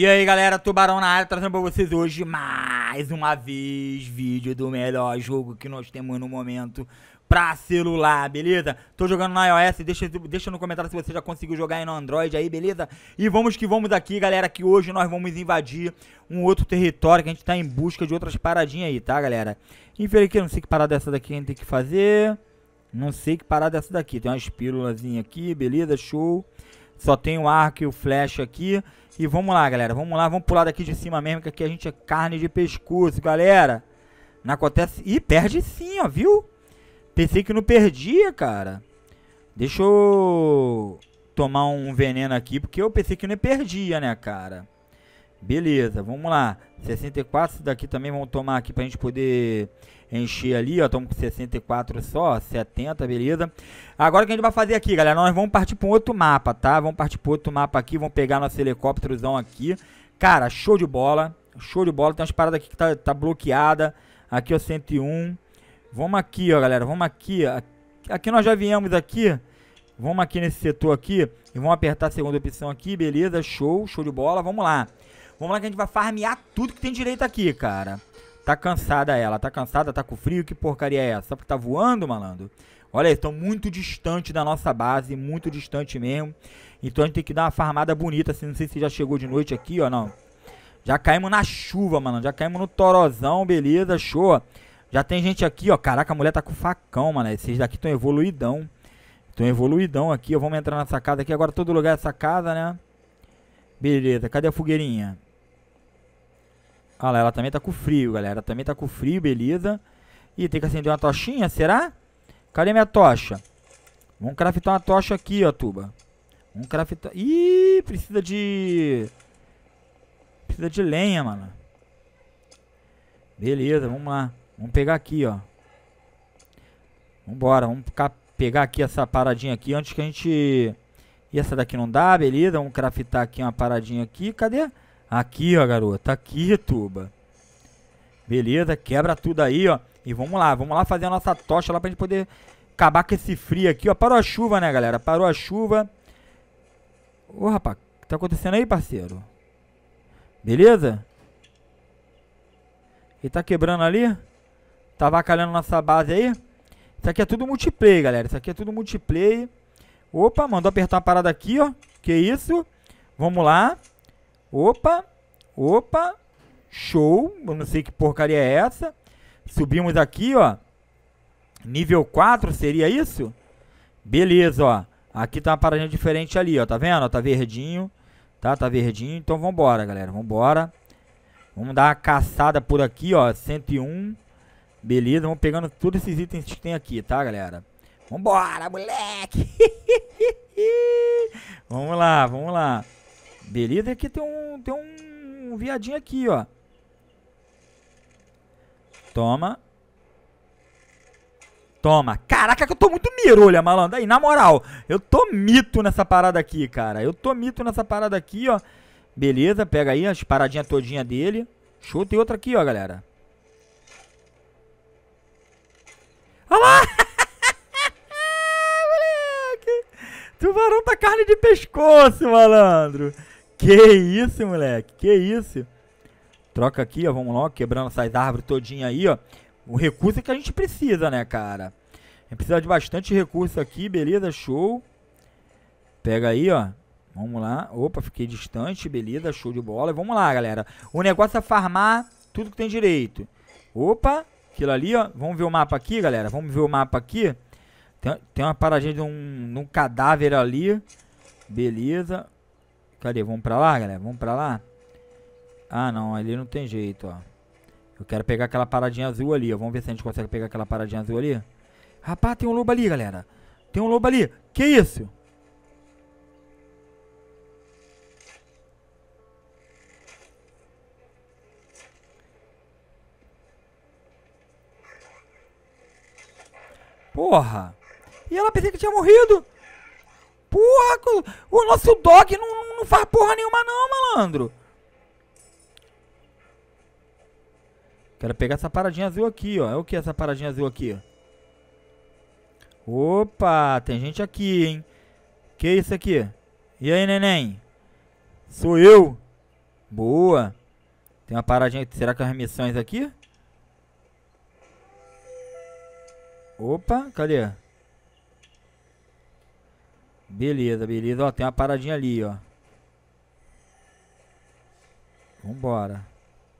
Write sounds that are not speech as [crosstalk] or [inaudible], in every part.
E aí galera, Tubarão na área, trazendo pra vocês hoje mais uma vez vídeo do melhor jogo que nós temos no momento pra celular, beleza? Tô jogando na iOS, deixa, deixa no comentário se você já conseguiu jogar aí no Android aí, beleza? E vamos que vamos aqui galera, que hoje nós vamos invadir um outro território que a gente tá em busca de outras paradinhas aí, tá galera? Infelizmente, não sei que parada é essa daqui a gente tem que fazer, não sei que parada é essa daqui, tem umas pílulazinhas aqui, beleza? Show! Só tem o arco e o flash aqui. E vamos lá, galera. Vamos lá, vamos pular daqui de cima mesmo, que aqui a gente é carne de pescoço, galera. Não acontece... Ih, perde sim, ó, viu? Pensei que não perdia, cara. Deixa eu tomar um veneno aqui, porque eu pensei que não perdia, né, cara? Beleza, vamos lá. 64 daqui também vamos tomar aqui pra gente poder encher ali, ó. Estamos com 64 só, 70, beleza. Agora o que a gente vai fazer aqui, galera? Nós vamos partir para um outro mapa, tá? Vamos partir para outro mapa aqui, vamos pegar nosso helicópterozão aqui. Cara, show de bola. Show de bola. Tem umas paradas aqui que tá, tá bloqueada. Aqui, ó, 101. Vamos aqui, ó, galera. Vamos aqui, ó. Aqui nós já viemos aqui. Vamos aqui nesse setor aqui. E vamos apertar a segunda opção aqui, beleza. Show, show de bola. Vamos lá. Vamos lá que a gente vai farmear tudo que tem direito aqui, cara. Tá cansada ela, tá cansada, tá com frio, que porcaria é essa? Só porque tá voando, malandro? Olha, estão muito distante da nossa base, muito distante mesmo. Então a gente tem que dar uma farmada bonita, assim, não sei se já chegou de noite aqui, ó, não. Já caímos na chuva, mano, já caímos no torozão, beleza, show. Já tem gente aqui, ó, caraca, a mulher tá com facão, mano, esses daqui estão evoluidão. Estão evoluidão aqui, ó, vamos entrar nessa casa aqui, agora todo lugar é essa casa, né? Beleza, cadê a fogueirinha? Olha ah lá, ela também tá com frio, galera. Também tá com frio, beleza. Ih, tem que acender uma tochinha, será? Cadê minha tocha? Vamos craftar uma tocha aqui, ó, tuba. Vamos craftar... Ih, precisa de... Precisa de lenha, mano. Beleza, vamos lá. Vamos pegar aqui, ó. Vambora, vamos pegar aqui essa paradinha aqui antes que a gente... E essa daqui não dá, beleza. Vamos craftar aqui uma paradinha aqui. Cadê? Aqui, ó, garota. Tá aqui, tuba. Beleza, quebra tudo aí, ó. E vamos lá, vamos lá fazer a nossa tocha lá pra gente poder acabar com esse frio aqui, ó. Parou a chuva, né, galera? Parou a chuva. Ô, rapaz, o que tá acontecendo aí, parceiro? Beleza? Ele tá quebrando ali. Tá vacalhando nossa base aí. Isso aqui é tudo multiplayer, galera. Isso aqui é tudo multiplayer. Opa, mandou apertar uma parada aqui, ó. Que isso? Vamos lá. Opa, opa, show. Eu não sei que porcaria é essa. Subimos aqui, ó. Nível 4 seria isso? Beleza, ó. Aqui tá uma paradinha diferente ali, ó. Tá vendo? tá verdinho. Tá, tá verdinho. Então vambora, galera. Vambora. Vamos dar uma caçada por aqui, ó. 101. Beleza, vamos pegando todos esses itens que tem aqui, tá, galera? Vambora, moleque! [laughs] vamos lá, vamos lá. Beleza? Aqui é tem um, tem um viadinho aqui, ó. Toma. Toma. Caraca, que eu tô muito mirolha, malandro. Aí, na moral, eu tô mito nessa parada aqui, cara. Eu tô mito nessa parada aqui, ó. Beleza, pega aí as paradinhas todinha dele. Show, tem outra aqui, ó, galera. Olha lá! [laughs] Moleque! Tubarão pra tá carne de pescoço, malandro. Que isso, moleque. Que isso. Troca aqui, ó. Vamos lá, quebrando essas árvores todinha aí, ó. O recurso é que a gente precisa, né, cara? A gente precisa de bastante recurso aqui, beleza? Show. Pega aí, ó. Vamos lá. Opa, fiquei distante, beleza? Show de bola. Vamos lá, galera. O negócio é farmar tudo que tem direito. Opa, aquilo ali, ó. Vamos ver o mapa aqui, galera. Vamos ver o mapa aqui. Tem, tem uma paradinha de um, de um cadáver ali. Beleza. Cadê? Vamos pra lá, galera? Vamos pra lá? Ah, não. Ali não tem jeito, ó. Eu quero pegar aquela paradinha azul ali, ó. Vamos ver se a gente consegue pegar aquela paradinha azul ali. Rapaz, tem um lobo ali, galera. Tem um lobo ali. Que isso? Porra. E ela pensei que tinha morrido. Porra, o nosso dog não, não faz porra nenhuma não, malandro. Quero pegar essa paradinha azul aqui, ó. É o que essa paradinha azul aqui? Opa, tem gente aqui, hein? Que isso aqui? E aí, neném? Sou eu. Boa. Tem uma paradinha. Será que é as missões aqui? Opa, cadê? Beleza, beleza. Ó, tem uma paradinha ali, ó. Vambora.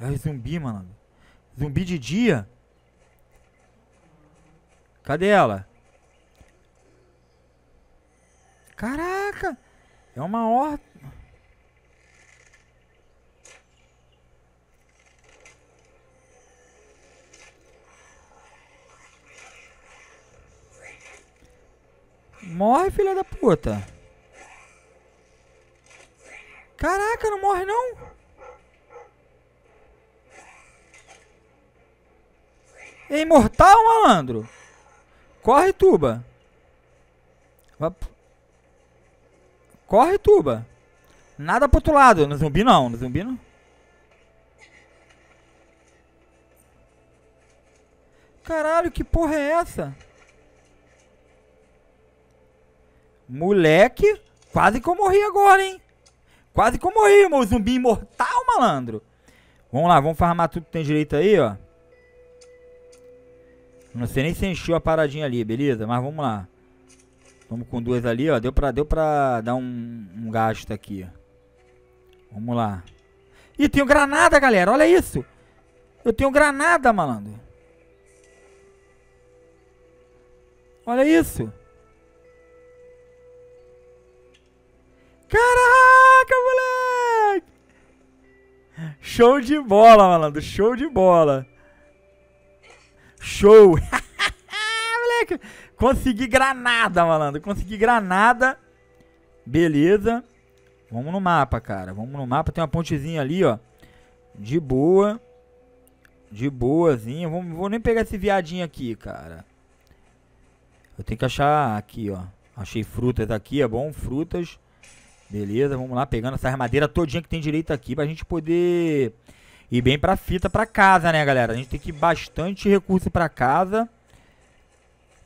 É zumbi, mano. Zumbi de dia? Cadê ela? Caraca! É uma horta. Morre, filha da puta. Caraca, não morre não? imortal, malandro. Corre, tuba. Corre, tuba. Nada pro outro lado. No zumbi não, no zumbi não. Caralho, que porra é essa? Moleque, quase que eu morri agora, hein? Quase que eu morri, meu zumbi imortal, malandro. Vamos lá, vamos farmar tudo que tem direito aí, ó. Não sei nem se encheu a paradinha ali, beleza? Mas vamos lá. Vamos com duas ali, ó. Deu pra, deu pra dar um, um gasto aqui. Vamos lá. Ih, tenho granada, galera. Olha isso. Eu tenho granada, malandro. Olha isso. Caraca, moleque. Show de bola, malandro. Show de bola. Show! [laughs] Ah, moleque, consegui granada, malandro. Consegui granada. Beleza. Vamos no mapa, cara. Vamos no mapa. Tem uma pontezinha ali, ó. De boa. De boazinha. Vou, vou nem pegar esse viadinho aqui, cara. Eu tenho que achar aqui, ó. Achei frutas aqui, é bom. Frutas. Beleza, vamos lá. Pegando essa armadeira todinha que tem direito aqui pra gente poder e bem pra fita pra casa, né, galera? A gente tem que ir bastante recurso pra casa.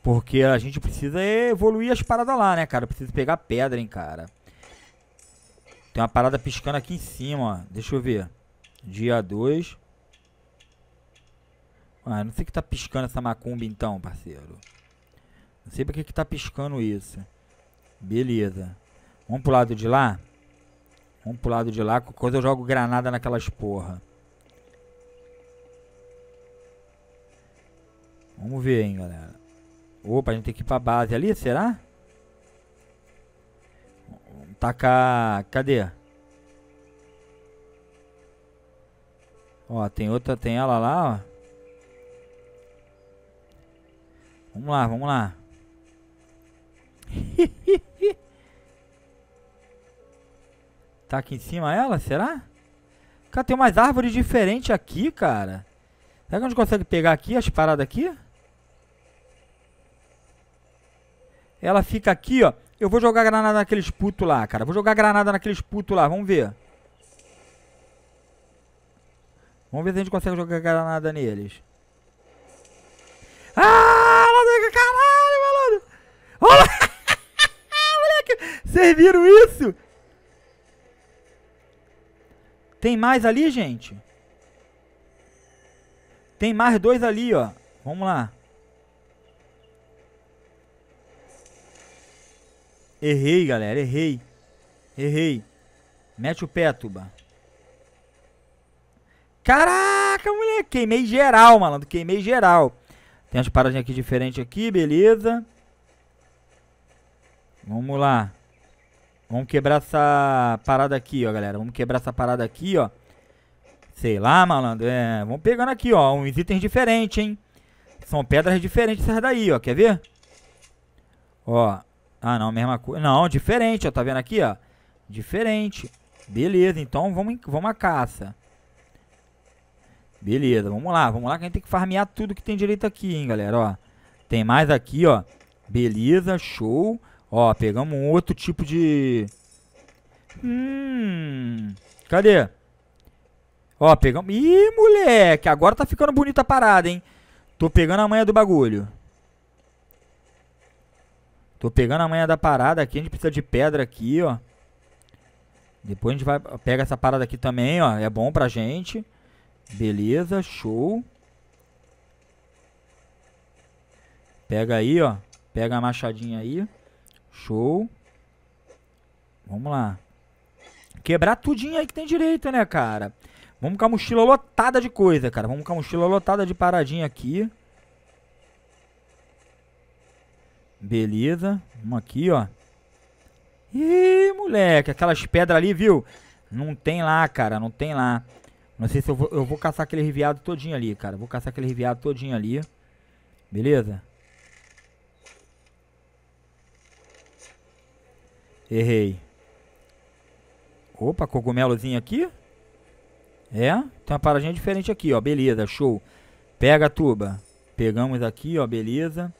Porque a gente precisa evoluir as paradas lá, né, cara? precisa pegar pedra, hein, cara. Tem uma parada piscando aqui em cima, ó. Deixa eu ver. Dia 2. Ah, não sei o que tá piscando essa macumba então, parceiro. Não sei porque que tá piscando isso. Beleza. Vamos pro lado de lá? Vamos pro lado de lá. coisa eu jogo granada naquelas porra. Vamos ver, hein, galera. Opa, a gente tem que ir pra base ali, será? Vamos tá tacar... Cadê? Ó, tem outra... Tem ela lá, ó. Vamos lá, vamos lá. [laughs] tá aqui em cima ela, será? Cara, tem umas árvores diferentes aqui, cara. Será que a gente consegue pegar aqui as paradas aqui? Ela fica aqui, ó. Eu vou jogar granada naqueles putos lá, cara. Vou jogar granada naqueles putos lá. Vamos ver. Vamos ver se a gente consegue jogar granada neles. Ah, moleque, caralho, maluco. Olha [laughs] Moleque, vocês viram isso? Tem mais ali, gente? Tem mais dois ali, ó. Vamos lá. Errei, galera, errei. Errei. Mete o pé, Tuba. Caraca, moleque. Queimei geral, malandro. Queimei geral. Tem umas paradinhas aqui diferentes aqui, beleza. Vamos lá. Vamos quebrar essa parada aqui, ó, galera. Vamos quebrar essa parada aqui, ó. Sei lá, malandro. É, vamos pegando aqui, ó. Uns itens diferentes, hein. São pedras diferentes essas daí, ó. Quer ver? Ó, ah, não, mesma coisa. Não, diferente, ó. Tá vendo aqui, ó? Diferente. Beleza, então vamos, vamos à caça. Beleza, vamos lá, vamos lá que a gente tem que farmear tudo que tem direito aqui, hein, galera, ó. Tem mais aqui, ó. Beleza, show. Ó, pegamos um outro tipo de... Hum... Cadê? Ó, pegamos... Ih, moleque, agora tá ficando bonita a parada, hein. Tô pegando a manha do bagulho. Tô pegando a manha da parada aqui. A gente precisa de pedra aqui, ó. Depois a gente vai... Pega essa parada aqui também, ó. É bom pra gente. Beleza, show. Pega aí, ó. Pega a machadinha aí. Show. Vamos lá. Quebrar tudinho aí que tem direito, né, cara? Vamos com a mochila lotada de coisa, cara. Vamos com a mochila lotada de paradinha aqui. Beleza. Uma aqui, ó. Ih, moleque. Aquelas pedras ali, viu? Não tem lá, cara. Não tem lá. Não sei se eu vou, eu vou caçar aquele riviado todinho ali, cara. Vou caçar aquele riviado todinho ali. Beleza? Errei. Opa, cogumelozinho aqui. É, tem uma paradinha diferente aqui, ó. Beleza, show. Pega a tuba. Pegamos aqui, ó. Beleza.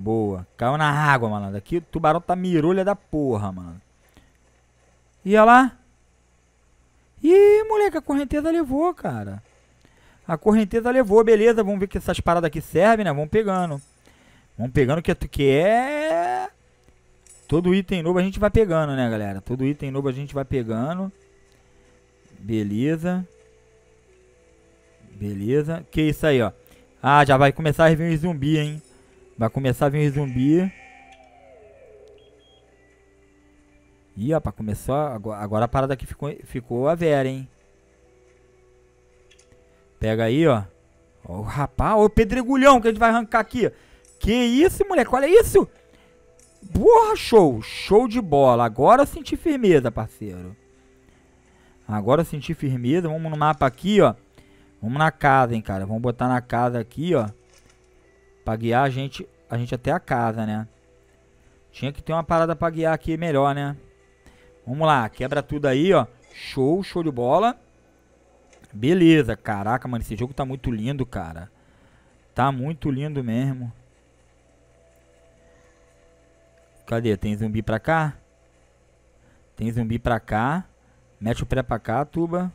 Boa. Caiu na água, malandro. Aqui o tubarão tá mirulha da porra, mano. Ia lá. Ih, moleque, a correnteza levou, cara. A correnteza levou, beleza. Vamos ver que essas paradas aqui servem, né? Vamos pegando. Vamos pegando o que, é... Todo item novo a gente vai pegando, né, galera? Todo item novo a gente vai pegando. Beleza. Beleza. Que isso aí, ó. Ah, já vai começar a um zumbi, hein? Vai começar a vir zumbi. Ih, rapaz, começou. Agora, agora a parada aqui ficou, ficou a vera, hein? Pega aí, ó. Ó, rapaz, ó, o pedregulhão que a gente vai arrancar aqui. Que isso, moleque, olha isso. Porra, show. Show de bola. Agora eu senti firmeza, parceiro. Agora eu senti firmeza. Vamos no mapa aqui, ó. Vamos na casa, hein, cara. Vamos botar na casa aqui, ó. Pra guiar a gente, a gente até a casa, né? Tinha que ter uma parada pra guiar aqui melhor, né? Vamos lá, quebra tudo aí, ó. Show, show de bola. Beleza, caraca, mano, esse jogo tá muito lindo, cara. Tá muito lindo mesmo. Cadê? Tem zumbi pra cá? Tem zumbi pra cá. Mete o pé pra cá, tuba.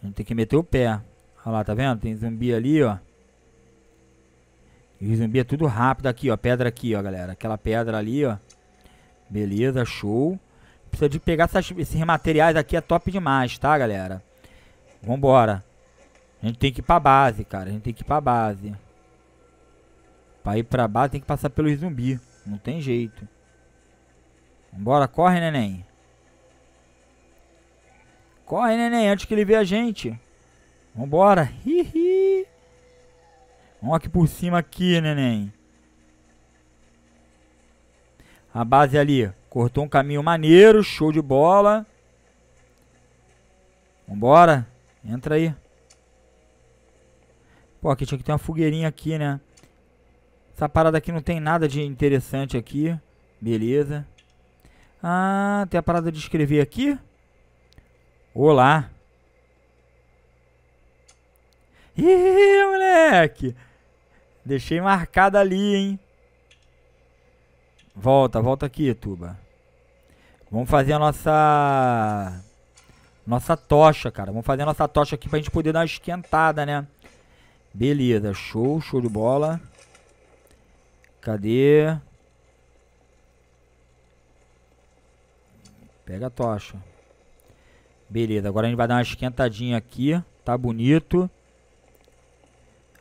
A gente tem que meter o pé. Olha lá, tá vendo? Tem zumbi ali, ó. E o zumbi é tudo rápido aqui, ó. Pedra aqui, ó, galera. Aquela pedra ali, ó. Beleza, show. Precisa de pegar essas, esses materiais aqui, é top demais, tá, galera? Vambora. A gente tem que ir pra base, cara. A gente tem que ir pra base. Pra ir pra base tem que passar pelo zumbi. Não tem jeito. Vambora, corre, neném. Corre, neném, antes que ele vê a gente. Vambora. Hihi. Vamos aqui por cima aqui, neném. A base ali. Cortou um caminho maneiro. Show de bola. Vambora. Entra aí. Pô, aqui tinha que ter uma fogueirinha aqui, né? Essa parada aqui não tem nada de interessante aqui. Beleza. Ah, tem a parada de escrever aqui? Olá. Ih, moleque! Deixei marcada ali, hein? Volta, volta aqui, Tuba. Vamos fazer a nossa... Nossa tocha, cara. Vamos fazer a nossa tocha aqui pra gente poder dar uma esquentada, né? Beleza, show, show de bola. Cadê? Pega a tocha. Beleza, agora a gente vai dar uma esquentadinha aqui. Tá bonito.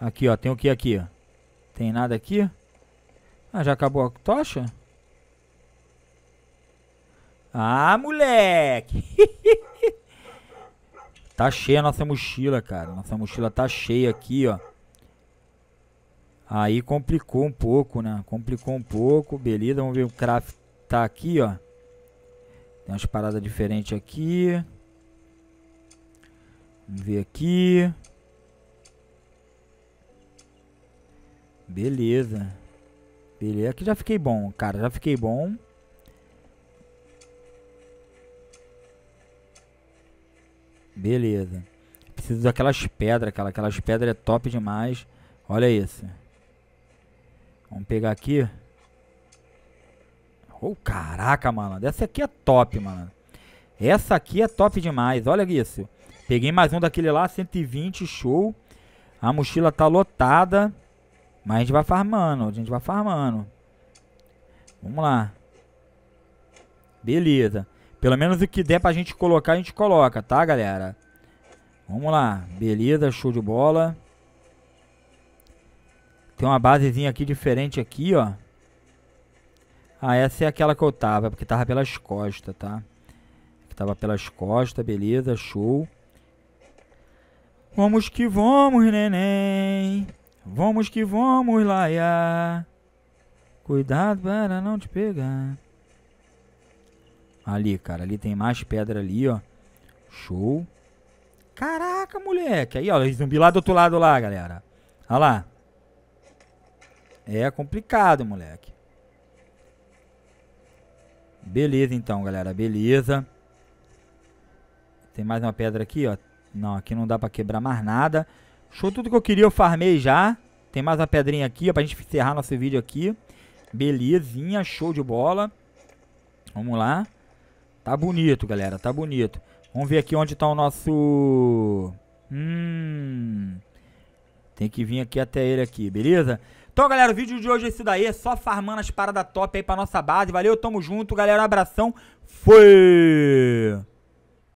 Aqui, ó. Tem o que aqui? Tem nada aqui? Ah, já acabou a tocha? Ah, moleque! [laughs] tá cheia a nossa mochila, cara. Nossa mochila tá cheia aqui, ó. Aí complicou um pouco, né? Complicou um pouco. Beleza, vamos ver o craft tá aqui, ó. Tem umas paradas diferentes aqui. Vamos ver aqui. Beleza. Beleza. Aqui já fiquei bom, cara. Já fiquei bom. Beleza. Preciso daquelas pedras, cara. Aquelas pedras é top demais. Olha isso. Vamos pegar aqui. Oh, caraca, malandro. Essa aqui é top, mano Essa aqui é top demais. Olha isso. Peguei mais um daquele lá, 120, show. A mochila tá lotada. Mas a gente vai farmando, a gente vai farmando. Vamos lá. Beleza. Pelo menos o que der pra gente colocar, a gente coloca, tá, galera? Vamos lá. Beleza, show de bola. Tem uma basezinha aqui diferente aqui, ó. Ah, essa é aquela que eu tava, porque tava pelas costas, tá? tava pelas costas, beleza, show. Vamos que vamos, neném. Vamos que vamos, Laia. Cuidado para não te pegar. Ali, cara, ali tem mais pedra ali, ó. Show. Caraca, moleque. Aí, ó, zumbi lá do outro lado lá, galera. Olha lá. É complicado, moleque. Beleza, então, galera. Beleza. Tem mais uma pedra aqui, ó. Não, aqui não dá pra quebrar mais nada. Show tudo que eu queria, eu farmei já. Tem mais uma pedrinha aqui, ó, pra gente encerrar nosso vídeo aqui. Belezinha, show de bola. Vamos lá. Tá bonito, galera, tá bonito. Vamos ver aqui onde tá o nosso... Hum... Tem que vir aqui até ele aqui, beleza? Então, galera, o vídeo de hoje é esse daí. É só farmando as paradas top aí pra nossa base. Valeu, tamo junto, galera. Um abração. Fui!